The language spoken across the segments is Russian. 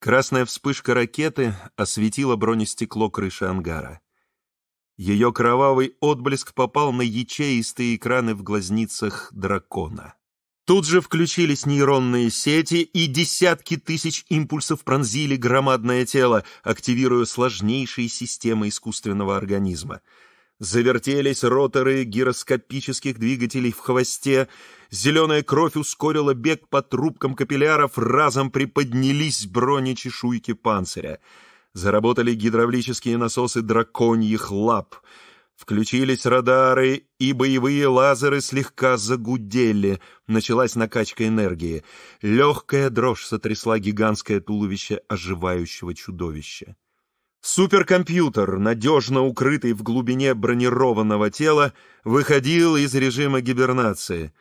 Красная вспышка ракеты осветила бронестекло крыши ангара. Ее кровавый отблеск попал на ячеистые экраны в глазницах дракона. Тут же включились нейронные сети, и десятки тысяч импульсов пронзили громадное тело, активируя сложнейшие системы искусственного организма — Завертелись роторы гироскопических двигателей в хвосте. Зеленая кровь ускорила бег по трубкам капилляров, разом приподнялись бронечешуйки панциря. Заработали гидравлические насосы драконьих лап. Включились радары, и боевые лазеры слегка загудели. Началась накачка энергии. Легкая дрожь сотрясла гигантское туловище оживающего чудовища. Суперкомпьютер, надежно укрытый в глубине бронированного тела, выходил из режима гибернации.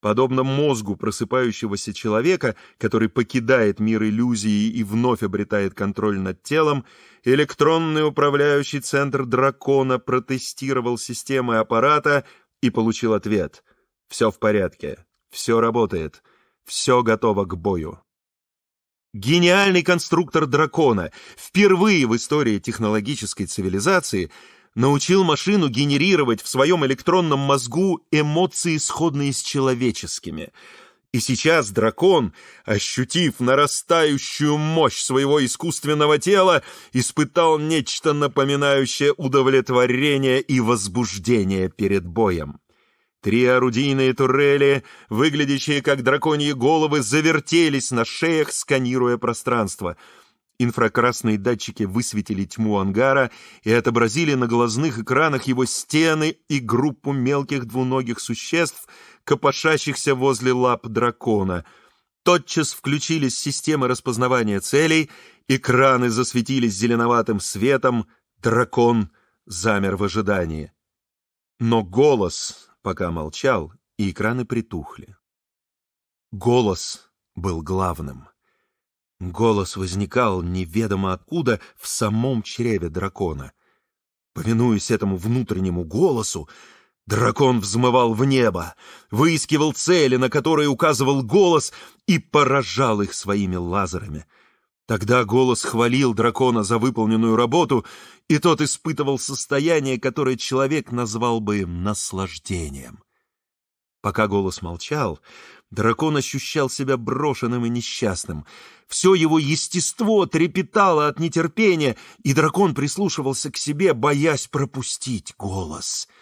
Подобно мозгу просыпающегося человека, который покидает мир иллюзии и вновь обретает контроль над телом, электронный управляющий центр дракона протестировал системы аппарата и получил ответ. «Все в порядке, все работает, все готово к бою» гениальный конструктор дракона, впервые в истории технологической цивилизации научил машину генерировать в своем электронном мозгу эмоции, сходные с человеческими. И сейчас дракон, ощутив нарастающую мощь своего искусственного тела, испытал нечто напоминающее удовлетворение и возбуждение перед боем. Три орудийные турели, выглядящие как драконьи головы, завертелись на шеях, сканируя пространство. Инфракрасные датчики высветили тьму ангара и отобразили на глазных экранах его стены и группу мелких двуногих существ, копошащихся возле лап дракона. Тотчас включились системы распознавания целей, экраны засветились зеленоватым светом, дракон замер в ожидании. Но голос пока молчал, и экраны притухли. Голос был главным. Голос возникал неведомо откуда в самом чреве дракона. Повинуясь этому внутреннему голосу, дракон взмывал в небо, выискивал цели, на которые указывал голос, и поражал их своими лазерами — Тогда голос хвалил дракона за выполненную работу, и тот испытывал состояние, которое человек назвал бы наслаждением. Пока голос молчал, дракон ощущал себя брошенным и несчастным. Все его естество трепетало от нетерпения, и дракон прислушивался к себе, боясь пропустить голос —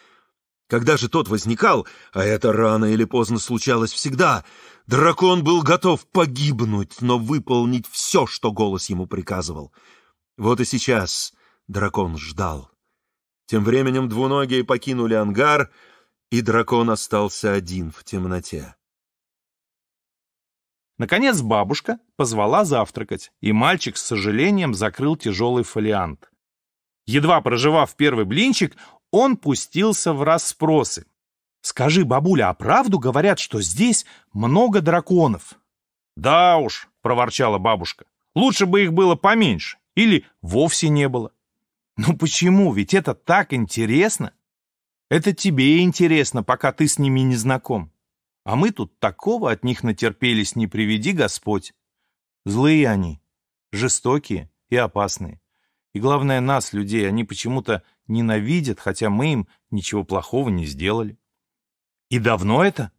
когда же тот возникал, а это рано или поздно случалось всегда, дракон был готов погибнуть, но выполнить все, что голос ему приказывал. Вот и сейчас дракон ждал. Тем временем двуногие покинули ангар, и дракон остался один в темноте. Наконец бабушка позвала завтракать, и мальчик с сожалением закрыл тяжелый фолиант. Едва проживав первый блинчик, он пустился в расспросы. «Скажи, бабуля, а правду говорят, что здесь много драконов?» «Да уж», — проворчала бабушка, — «лучше бы их было поменьше или вовсе не было». «Ну почему? Ведь это так интересно!» «Это тебе интересно, пока ты с ними не знаком. А мы тут такого от них натерпелись, не приведи Господь. Злые они, жестокие и опасные. И главное, нас, людей, они почему-то ненавидят, хотя мы им ничего плохого не сделали. И давно это?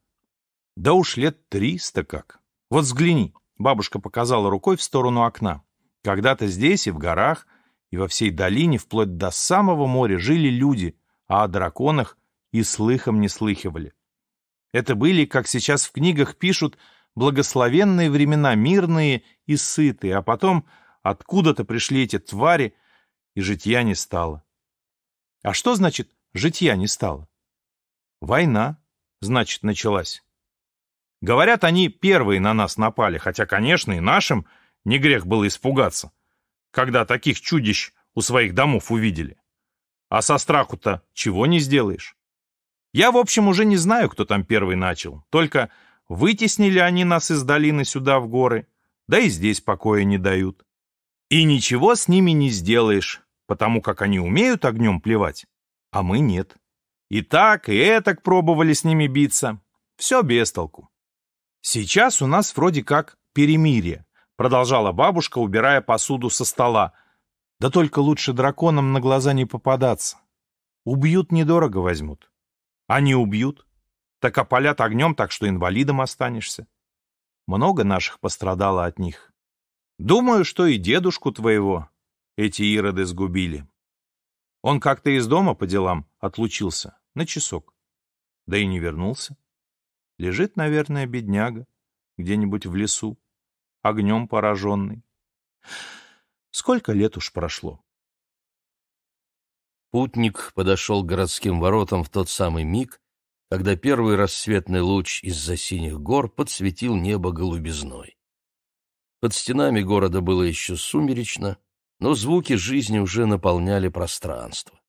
Да уж лет триста как. Вот взгляни, бабушка показала рукой в сторону окна. Когда-то здесь и в горах, и во всей долине, вплоть до самого моря, жили люди, а о драконах и слыхом не слыхивали. Это были, как сейчас в книгах пишут, благословенные времена, мирные и сытые, а потом откуда-то пришли эти твари, и житья не стало. А что значит «житья не стало»? Война, значит, началась. Говорят, они первые на нас напали, хотя, конечно, и нашим не грех было испугаться, когда таких чудищ у своих домов увидели. А со страху-то чего не сделаешь? Я, в общем, уже не знаю, кто там первый начал. Только вытеснили они нас из долины сюда, в горы, да и здесь покоя не дают. И ничего с ними не сделаешь потому как они умеют огнем плевать, а мы нет. И так, и этак пробовали с ними биться. Все без толку. Сейчас у нас вроде как перемирие, продолжала бабушка, убирая посуду со стола. Да только лучше драконам на глаза не попадаться. Убьют недорого возьмут. Они убьют, так опалят огнем, так что инвалидом останешься. Много наших пострадало от них. Думаю, что и дедушку твоего, эти ироды сгубили. Он как-то из дома по делам отлучился, на часок. Да и не вернулся. Лежит, наверное, бедняга, где-нибудь в лесу, огнем пораженный. Сколько лет уж прошло. Путник подошел к городским воротам в тот самый миг, когда первый рассветный луч из-за синих гор подсветил небо голубизной. Под стенами города было еще сумеречно, но звуки жизни уже наполняли пространство.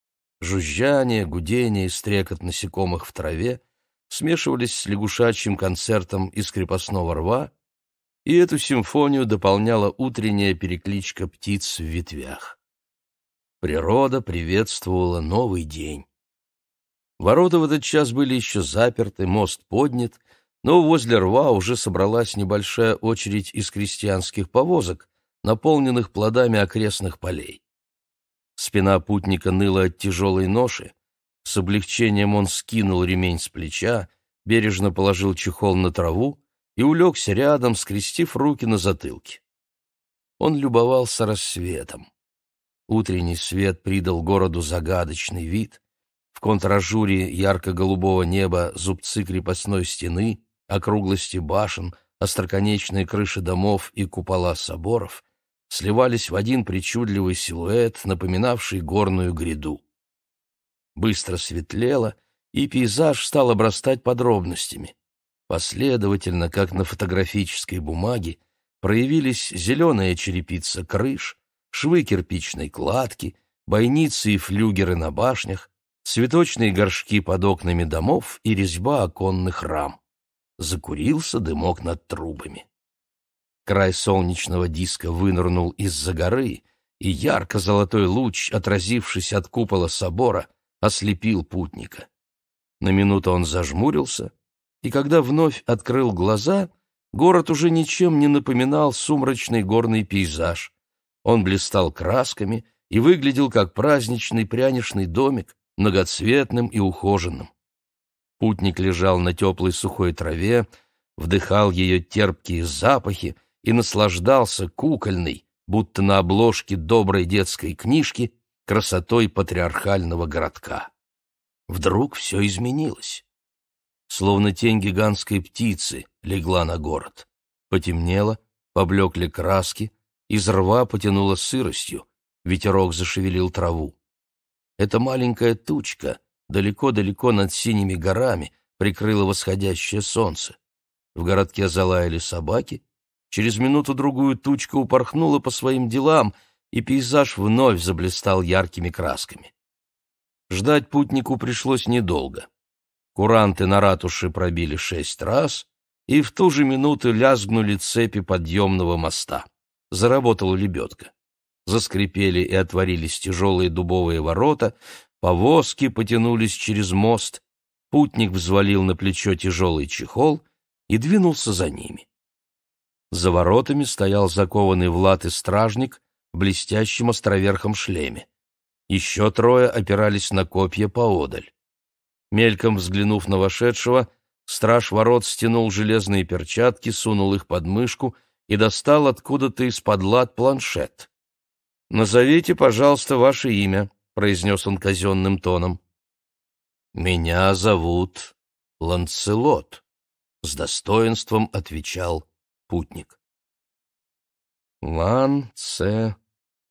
Жужжание, гудение и стрекот насекомых в траве смешивались с лягушачьим концертом из крепостного рва, и эту симфонию дополняла утренняя перекличка птиц в ветвях. Природа приветствовала новый день. Ворота в этот час были еще заперты, мост поднят, но возле рва уже собралась небольшая очередь из крестьянских повозок, наполненных плодами окрестных полей. Спина путника ныла от тяжелой ноши. С облегчением он скинул ремень с плеча, бережно положил чехол на траву и улегся рядом, скрестив руки на затылке. Он любовался рассветом. Утренний свет придал городу загадочный вид. В контражуре ярко-голубого неба зубцы крепостной стены, округлости башен, остроконечные крыши домов и купола соборов сливались в один причудливый силуэт, напоминавший горную гряду. Быстро светлело, и пейзаж стал обрастать подробностями. Последовательно, как на фотографической бумаге, проявились зеленая черепица крыш, швы кирпичной кладки, бойницы и флюгеры на башнях, цветочные горшки под окнами домов и резьба оконных рам. Закурился дымок над трубами. Край солнечного диска вынырнул из-за горы, и ярко-золотой луч, отразившись от купола собора, ослепил путника. На минуту он зажмурился, и когда вновь открыл глаза, город уже ничем не напоминал сумрачный горный пейзаж. Он блистал красками и выглядел как праздничный пряничный домик, многоцветным и ухоженным. Путник лежал на теплой сухой траве, вдыхал ее терпкие запахи, и наслаждался кукольной, будто на обложке доброй детской книжки, красотой патриархального городка. Вдруг все изменилось. Словно тень гигантской птицы легла на город. Потемнело, поблекли краски, из рва потянуло сыростью, ветерок зашевелил траву. Эта маленькая тучка далеко-далеко над синими горами прикрыла восходящее солнце. В городке залаяли собаки — Через минуту-другую тучка упорхнула по своим делам, и пейзаж вновь заблистал яркими красками. Ждать путнику пришлось недолго. Куранты на ратуше пробили шесть раз, и в ту же минуту лязгнули цепи подъемного моста. Заработала лебедка. Заскрипели и отворились тяжелые дубовые ворота, повозки потянулись через мост, путник взвалил на плечо тяжелый чехол и двинулся за ними. За воротами стоял закованный в латы стражник в блестящем островерхом шлеме. Еще трое опирались на копья поодаль. Мельком взглянув на вошедшего, страж ворот стянул железные перчатки, сунул их под мышку и достал откуда-то из-под лад планшет. «Назовите, пожалуйста, ваше имя», — произнес он казенным тоном. «Меня зовут Ланцелот», — с достоинством отвечал путник. «Лан, це,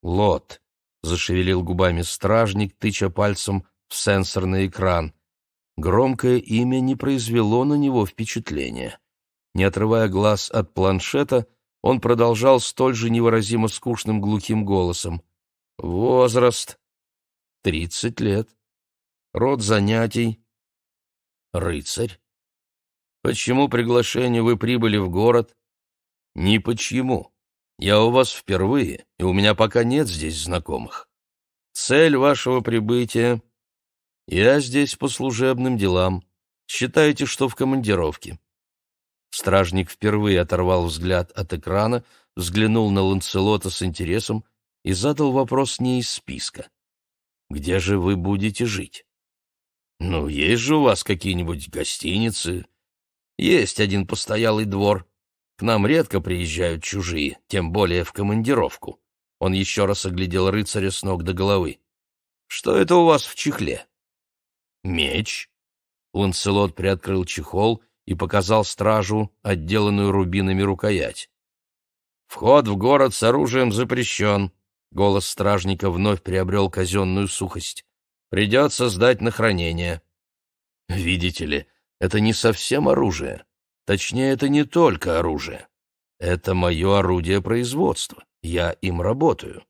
лот», — зашевелил губами стражник, тыча пальцем в сенсорный экран. Громкое имя не произвело на него впечатления. Не отрывая глаз от планшета, он продолжал столь же невыразимо скучным глухим голосом. «Возраст? Тридцать лет. Род занятий? Рыцарь? Почему приглашение вы прибыли в город?» «Ни почему. Я у вас впервые, и у меня пока нет здесь знакомых. Цель вашего прибытия...» «Я здесь по служебным делам. Считайте, что в командировке». Стражник впервые оторвал взгляд от экрана, взглянул на Ланцелота с интересом и задал вопрос не из списка. «Где же вы будете жить?» «Ну, есть же у вас какие-нибудь гостиницы?» «Есть один постоялый двор», к нам редко приезжают чужие, тем более в командировку. Он еще раз оглядел рыцаря с ног до головы. «Что это у вас в чехле?» «Меч». Ланселот приоткрыл чехол и показал стражу, отделанную рубинами рукоять. «Вход в город с оружием запрещен», — голос стражника вновь приобрел казенную сухость. «Придется сдать на хранение». «Видите ли, это не совсем оружие. Точнее, это не только оружие. Это мое орудие производства. Я им работаю.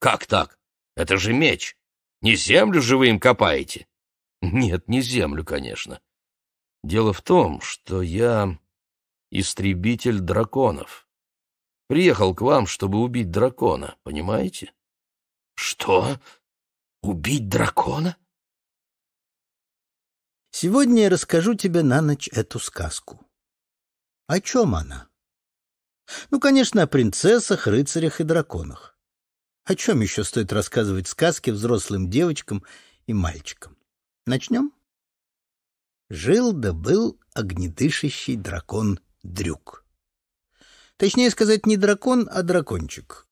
Как так? Это же меч. Не землю же вы им копаете? Нет, не землю, конечно. Дело в том, что я истребитель драконов. Приехал к вам, чтобы убить дракона, понимаете? Что? Убить дракона? Сегодня я расскажу тебе на ночь эту сказку. О чем она? Ну, конечно, о принцессах, рыцарях и драконах. О чем еще стоит рассказывать сказки взрослым девочкам и мальчикам? Начнем? Жил да был огнедышащий дракон Дрюк. Точнее сказать, не дракон, а дракончик.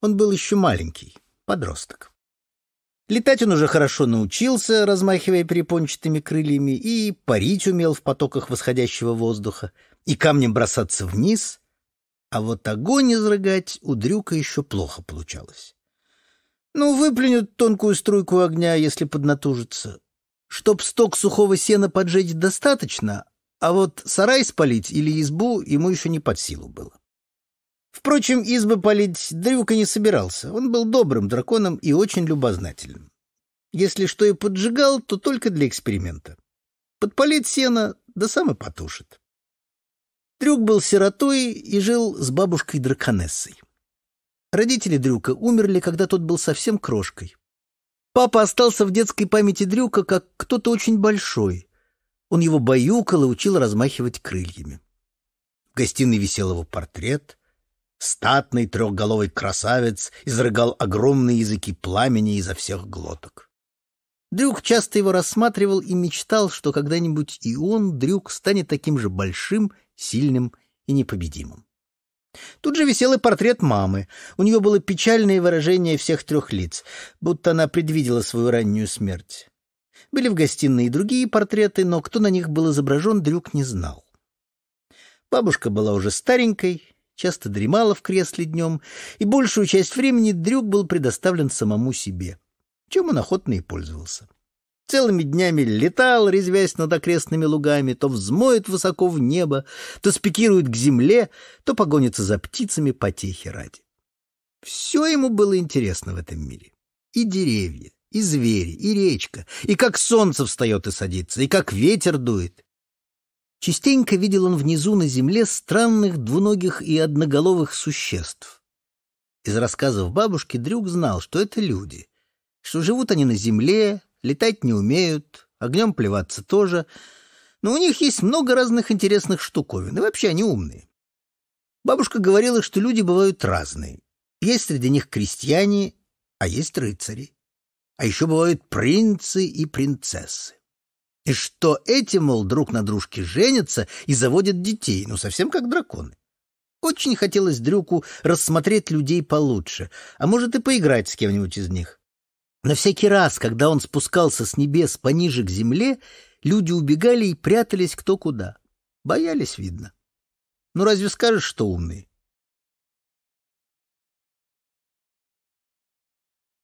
Он был еще маленький, подросток. Летать он уже хорошо научился, размахивая перепончатыми крыльями, и парить умел в потоках восходящего воздуха, и камнем бросаться вниз. А вот огонь изрыгать у Дрюка еще плохо получалось. Ну, выплюнет тонкую струйку огня, если поднатужится. Чтоб сток сухого сена поджечь достаточно, а вот сарай спалить или избу ему еще не под силу было. Впрочем, избы палить Дрюка не собирался. Он был добрым драконом и очень любознательным. Если что и поджигал, то только для эксперимента. Подпалить сено, да сам и потушит. Дрюк был сиротой и жил с бабушкой драконессой. Родители Дрюка умерли, когда тот был совсем крошкой. Папа остался в детской памяти Дрюка как кто-то очень большой. Он его баюкал и учил размахивать крыльями. В гостиной висел его портрет. Статный трехголовый красавец изрыгал огромные языки пламени изо всех глоток. Дрюк часто его рассматривал и мечтал, что когда-нибудь и он, Дрюк, станет таким же большим, сильным и непобедимым. Тут же висел и портрет мамы. У нее было печальное выражение всех трех лиц, будто она предвидела свою раннюю смерть. Были в гостиной и другие портреты, но кто на них был изображен, Дрюк не знал. Бабушка была уже старенькой, часто дремала в кресле днем, и большую часть времени Дрюк был предоставлен самому себе, чем он охотно и пользовался. Целыми днями летал, резвясь над окрестными лугами, то взмоет высоко в небо, то спикирует к земле, то погонится за птицами потехи ради. Все ему было интересно в этом мире. И деревья, и звери, и речка, и как солнце встает и садится, и как ветер дует, Частенько видел он внизу на земле странных двуногих и одноголовых существ. Из рассказов бабушки Дрюк знал, что это люди, что живут они на земле, летать не умеют, огнем плеваться тоже, но у них есть много разных интересных штуковин, и вообще они умные. Бабушка говорила, что люди бывают разные. Есть среди них крестьяне, а есть рыцари. А еще бывают принцы и принцессы. И что эти, мол, друг на дружке женятся и заводят детей, ну совсем как драконы. Очень хотелось Дрюку рассмотреть людей получше, а может и поиграть с кем-нибудь из них. На всякий раз, когда он спускался с небес пониже к земле, люди убегали и прятались кто куда. Боялись, видно. Ну разве скажешь, что умные?